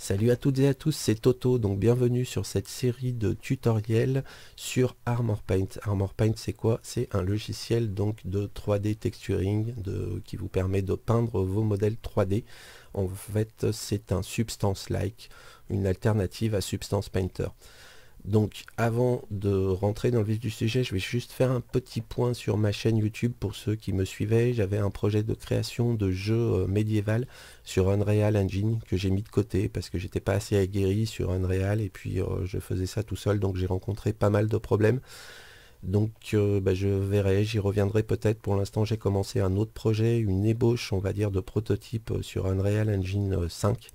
Salut à toutes et à tous, c'est Toto, donc bienvenue sur cette série de tutoriels sur Armor Paint. Armor Paint c'est quoi C'est un logiciel donc de 3D texturing qui vous permet de peindre vos modèles 3D. En fait c'est un Substance-like, une alternative à Substance Painter. Donc avant de rentrer dans le vif du sujet, je vais juste faire un petit point sur ma chaîne YouTube pour ceux qui me suivaient. J'avais un projet de création de jeu euh, médiéval sur Unreal Engine que j'ai mis de côté parce que j'étais pas assez aguerri sur Unreal et puis euh, je faisais ça tout seul donc j'ai rencontré pas mal de problèmes. Donc euh, bah, je verrai, j'y reviendrai peut-être. Pour l'instant j'ai commencé un autre projet, une ébauche on va dire de prototype sur Unreal Engine 5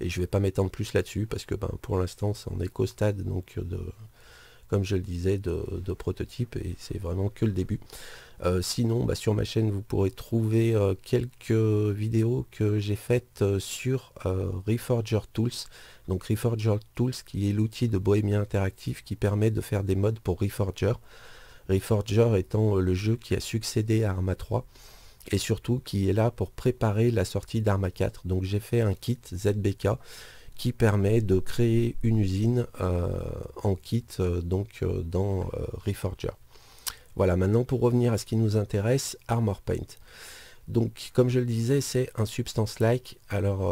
et je vais pas m'étendre plus là-dessus parce que ben, pour l'instant c'est est qu'au stade donc de, comme je le disais, de, prototype et c'est vraiment que le début. Euh, sinon, bah, sur ma chaîne, vous pourrez trouver euh, quelques vidéos que j'ai faites euh, sur Reforger Tools. Donc Reforger Tools qui est l'outil de Bohemia Interactive qui permet de faire des modes pour Reforger. Reforger étant le jeu qui a succédé à Arma 3 et surtout qui est là pour préparer la sortie d'Arma 4. Donc j'ai fait un kit ZBK qui permet de créer une usine euh, en kit euh, donc euh, dans Reforger. Voilà, maintenant pour revenir à ce qui nous intéresse, Armor Paint. Donc comme je le disais, c'est un substance like, alors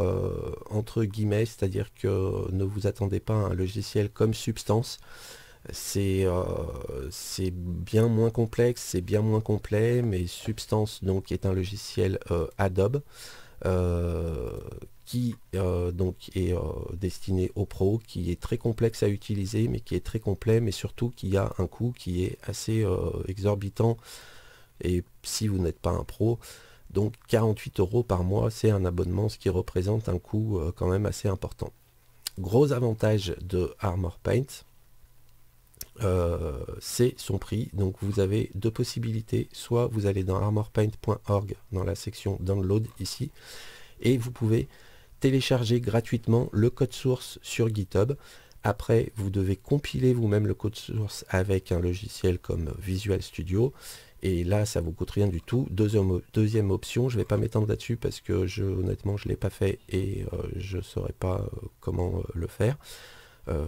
entre guillemets, c'est-à-dire que ne vous attendez pas à un logiciel comme Substance, euh, c'est bien moins complexe, c'est bien moins complet, mais Substance donc est un logiciel euh, Adobe euh, qui donc est destiné aux pros, qui est très complexe à utiliser, mais qui est très complet, mais surtout qui a un coût qui est assez exorbitant. Et si vous n'êtes pas un pro, donc 48 euros par mois, c'est un abonnement, ce qui représente un coût quand même assez important. Gros avantage de Armor Paint, euh, c'est son prix. Donc vous avez deux possibilités. Soit vous allez dans armorpaint.org dans la section download ici et vous pouvez télécharger gratuitement le code source sur GitHub. Après, vous devez compiler vous-même le code source avec un logiciel comme Visual Studio. Et là, ça vous coûte rien du tout. Deuxième, option, je ne vais pas m'étendre là-dessus parce que je, honnêtement, je ne l'ai pas fait et euh, je ne saurais pas euh, comment le faire. Euh,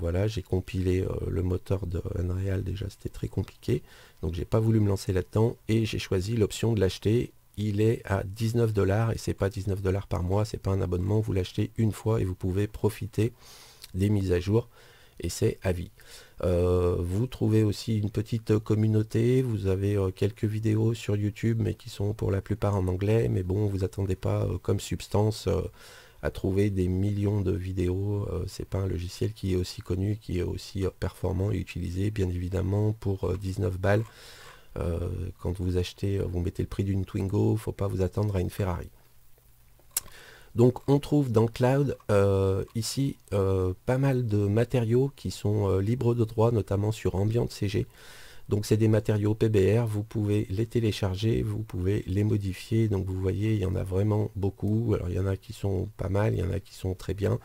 voilà, j'ai compilé euh, le moteur de Unreal, déjà c'était très compliqué, donc j'ai pas voulu me lancer là-dedans, et j'ai choisi l'option de l'acheter il est à 19 dollars et c'est pas 19 dollars par mois, c'est pas un abonnement, vous l'achetez une fois et vous pouvez profiter des mises à jour et c'est à vie. Euh, vous trouvez aussi une petite communauté, vous avez quelques vidéos sur YouTube mais qui sont pour la plupart en anglais, mais bon, vous attendez pas comme substance trouver des millions de vidéos. Euh, c'est pas un logiciel qui est aussi connu, qui est aussi performant et utilisé, bien évidemment, pour 19 euh, balles. Euh, quand vous achetez, vous mettez le prix d'une Twingo, faut pas vous attendre à une Ferrari. Donc on trouve dans Cloud ici pas mal de matériaux qui sont libres de droit, notamment sur Ambient CG. Donc c'est des matériaux PBR, vous pouvez les télécharger, vous pouvez les modifier. Donc vous voyez, il y en a vraiment beaucoup. Alors il y en a qui sont pas mal, il y en a qui sont très bien,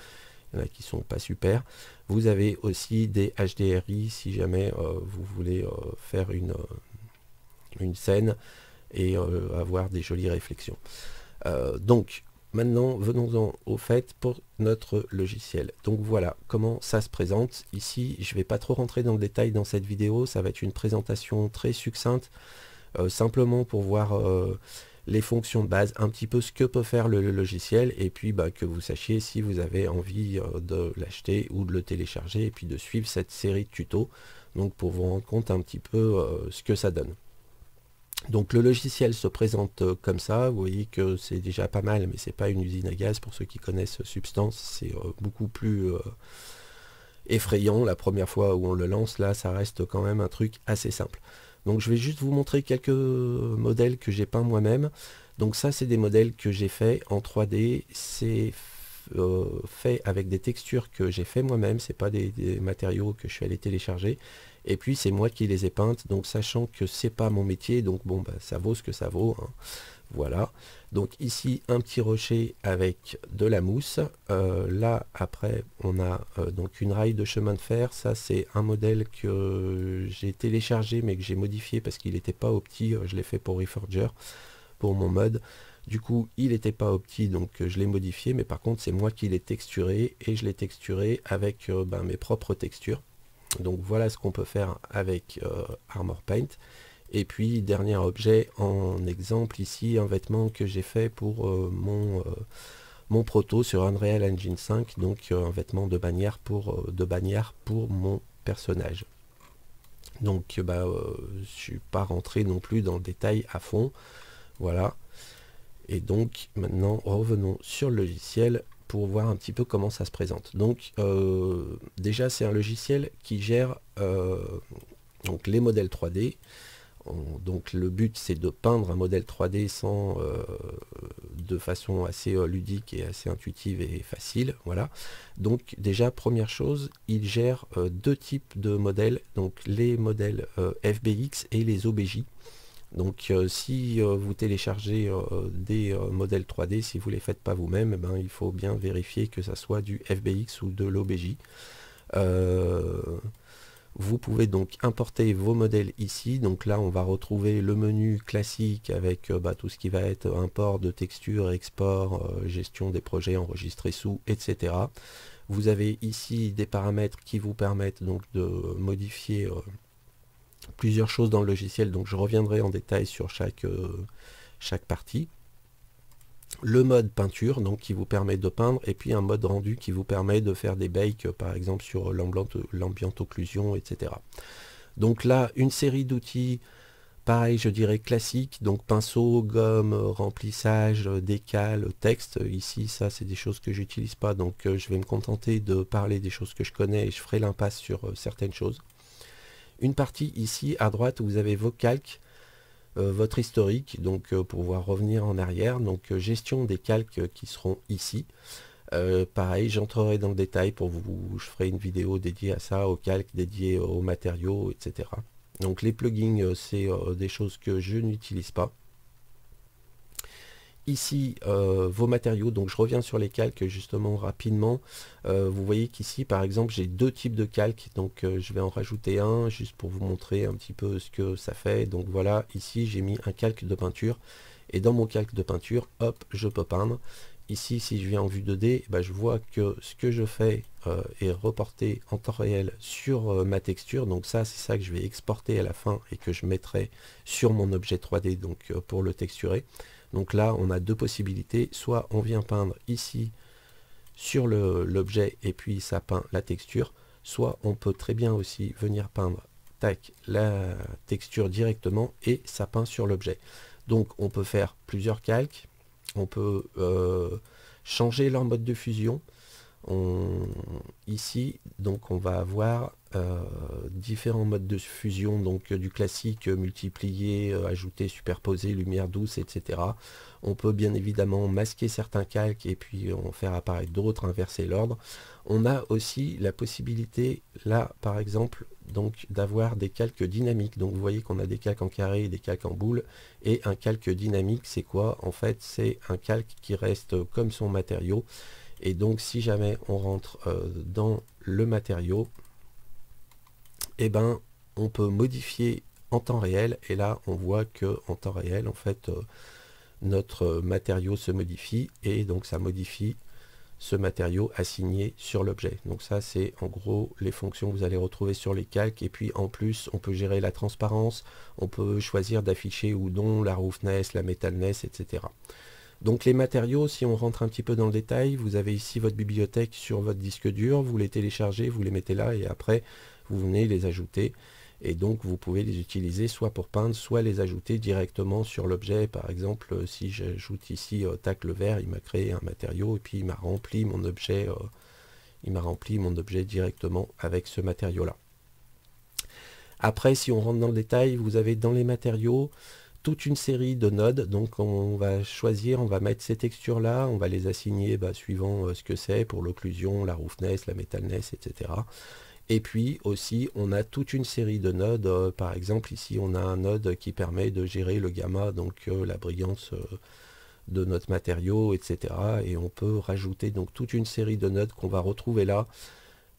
il y en a qui sont pas super. Vous avez aussi des HDRI si jamais euh, vous voulez euh, faire une, euh, une scène et avoir des jolies réflexions. donc Maintenant, venons-en au fait pour notre logiciel. Donc voilà comment ça se présente. Ici, je ne vais pas trop rentrer dans le détail dans cette vidéo, ça va être une présentation très succincte, euh, simplement pour voir euh, les fonctions de base, un petit peu ce que peut faire le, logiciel, et puis bah, que vous sachiez si vous avez envie euh, de l'acheter ou de le télécharger, et puis de suivre cette série de tutos, donc pour vous rendre compte un petit peu ce que ça donne. Donc le logiciel se présente euh, comme ça, vous voyez que c'est déjà pas mal, mais c'est pas une usine à gaz, pour ceux qui connaissent Substance, c'est euh, beaucoup plus euh, effrayant la première fois où on le lance, là ça reste quand même un truc assez simple. Donc je vais juste vous montrer quelques modèles que j'ai peints moi-même. Donc ça c'est des modèles que j'ai fait en 3D, c'est euh, fait avec des textures que j'ai fait moi-même, c'est pas des, matériaux que je suis allé télécharger. Et puis c'est moi qui les ai peintes, donc sachant que c'est pas mon métier, donc bon bah ça vaut ce que ça vaut. Hein. Voilà. Donc ici un petit rocher avec de la mousse. Euh, là après on a euh, donc une rail de chemin de fer. Ça c'est un modèle que j'ai téléchargé mais que j'ai modifié parce qu'il n'était pas opti. Je l'ai fait pour Reforger pour mon mode. Du coup, il n'était pas opti, donc euh, je l'ai modifié, mais par contre, c'est moi qui l'ai texturé, et je l'ai texturé avec euh, ben, mes propres textures. Donc voilà ce qu'on peut faire avec euh, Armor Paint. Et puis, dernier objet en exemple, ici, un vêtement que j'ai fait pour mon, mon proto sur Unreal Engine 5, donc un vêtement de bannière pour, de bannière pour mon personnage. Donc, bah, je ne suis pas rentré non plus dans le détail à fond. Voilà. Et donc maintenant revenons sur le logiciel pour voir un petit peu comment ça se présente. Donc euh, déjà c'est un logiciel qui gère euh, donc les modèles 3D. donc le but c'est de peindre un modèle 3D sans euh, de façon assez ludique et assez intuitive et facile. Voilà. Donc déjà première chose, il gère deux types de modèles, donc les modèles FBX et les OBJ. Donc euh, euh, euh, si vous téléchargez des modèles 3D, si vous ne les faites pas vous-même, eh ben, il faut bien vérifier que ça soit du FBX ou de l'OBJ. Vous pouvez donc importer vos modèles ici. Donc là, on va retrouver le menu classique avec bah, tout ce qui va être import de texture, export, gestion des projets enregistrés sous, etc. Vous avez ici des paramètres qui vous permettent donc de modifier plusieurs choses dans le logiciel, donc je reviendrai en détail sur chaque, euh, chaque partie. Le mode peinture, donc qui vous permet de peindre, et puis un mode rendu qui vous permet de faire des bakes, par exemple sur l'ambient occlusion, etc. Donc là, une série d'outils, pareil, je dirais classiques, donc pinceau, gomme, remplissage, décal, texte. Ici, ça, c'est des choses que j'utilise pas, donc euh, je vais me contenter de parler des choses que je connais et je ferai l'impasse sur euh, certaines choses une partie ici à droite où vous avez vos calques, euh, votre historique, donc euh, pour pouvoir revenir en arrière. Donc euh, gestion des calques qui seront ici. pareil, j'entrerai dans le détail pour vous, je ferai une vidéo dédiée à ça, aux calques, dédiée aux matériaux, etc. Donc les plugins, c'est des choses que je n'utilise pas ici euh, vos matériaux. Donc je reviens sur les calques justement rapidement. Euh, vous voyez qu'ici par exemple j'ai deux types de calques. Donc euh, je vais en rajouter un juste pour vous montrer un petit peu ce que ça fait. Donc voilà, ici j'ai mis un calque de peinture. Et dans mon calque de peinture, hop, je peux peindre. Ici, si je viens en vue 2D, eh ben, je vois que ce que je fais euh, est reporté en temps réel sur euh, ma texture. Donc ça, c'est ça que je vais exporter à la fin et que je mettrai sur mon objet 3D donc euh, pour le texturer. Donc là, on a deux possibilités. Soit on vient peindre ici sur l'objet et puis ça peint la texture. Soit on peut très bien aussi venir peindre tac, la texture directement et ça peint sur l'objet. Donc on peut faire plusieurs calques, on peut euh, changer leur mode de fusion, on, ici, donc on va avoir euh, différents modes de fusion, donc euh, du classique euh, multiplier, ajouter, superposer, lumière douce, etc. On peut bien évidemment masquer certains calques et puis en faire apparaître d'autres, inverser l'ordre. On a aussi la possibilité, là par exemple, donc d'avoir des calques dynamiques. Donc vous voyez qu'on a des calques en carré, des calques en boule, et un calque dynamique, c'est quoi En fait, c'est un calque qui reste comme son matériau, et donc si jamais on rentre euh, dans le matériau, eh ben on peut modifier en temps réel. Et là on voit que en temps réel, en fait, euh, notre matériau se modifie et donc ça modifie ce matériau assigné sur l'objet. Donc ça, c'est en gros les fonctions que vous allez retrouver sur les calques. Et puis en plus, on peut gérer la transparence, on peut choisir d'afficher ou non la roughness, la metalness, etc. Donc les matériaux, si on rentre un petit peu dans le détail, vous avez ici votre bibliothèque sur votre disque dur, vous les téléchargez, vous les mettez là et après vous venez les ajouter. Et donc vous pouvez les utiliser soit pour peindre, soit les ajouter directement sur l'objet. Par exemple, euh, si j'ajoute ici euh, tac le vert, il m'a créé un matériau et puis il m'a rempli mon objet. Euh, il m'a rempli mon objet directement avec ce matériau là. Après, si on rentre dans le détail, vous avez dans les matériaux, une série de nodes. Donc on va choisir, on va mettre ces textures-là, on va les assigner bah, suivant euh, ce que c'est pour l'occlusion, la roughness, la metalness, etc. Et puis aussi, on a toute une série de nodes. Euh, par exemple, ici, on a un node qui permet de gérer le gamma, donc euh, la brillance de notre matériau, etc. Et on peut rajouter donc toute une série de nodes qu'on va retrouver là.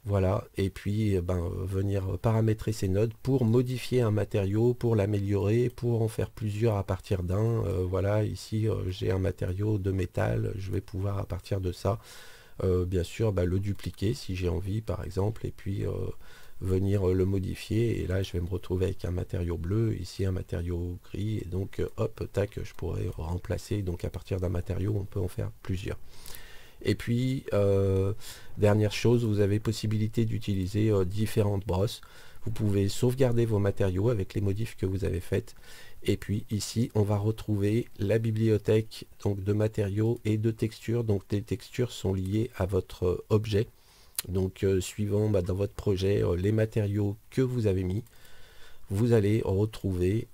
Voilà, et puis eh ben, venir paramétrer ces notes pour modifier un matériau, pour l'améliorer, pour en faire plusieurs à partir d'un. Euh, voilà, ici euh, j'ai un matériau de métal, je vais pouvoir à partir de ça, euh, bien sûr, bah, le dupliquer si j'ai envie par exemple, et puis venir le modifier. Et là je vais me retrouver avec un matériau bleu, ici un matériau gris, et donc hop, tac, je pourrais remplacer. Donc à partir d'un matériau, on peut en faire plusieurs. Et puis, euh, dernière chose, vous avez possibilité d'utiliser euh, différentes brosses. Vous pouvez sauvegarder vos matériaux avec les modifs que vous avez faites. Et puis ici, on va retrouver la bibliothèque donc, de matériaux et de textures. Donc les textures sont liées à votre euh, objet. Donc suivant bah, dans votre projet les matériaux que vous avez mis, vous allez retrouver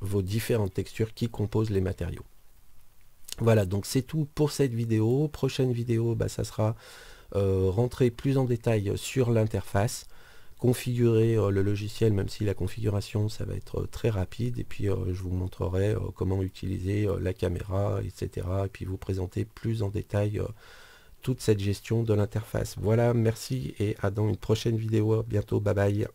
vos différentes textures qui composent les matériaux. Voilà, donc c'est tout pour cette vidéo. Prochaine vidéo, bah, ça sera euh, rentrer plus en détail sur l'interface, configurer euh, le logiciel, même si la configuration, ça va être euh, très rapide. Et puis, je vous montrerai comment utiliser la caméra, etc. Et puis, vous présenter plus en détail toute cette gestion de l'interface. Voilà, merci et à dans une prochaine vidéo. bientôt, bye bye.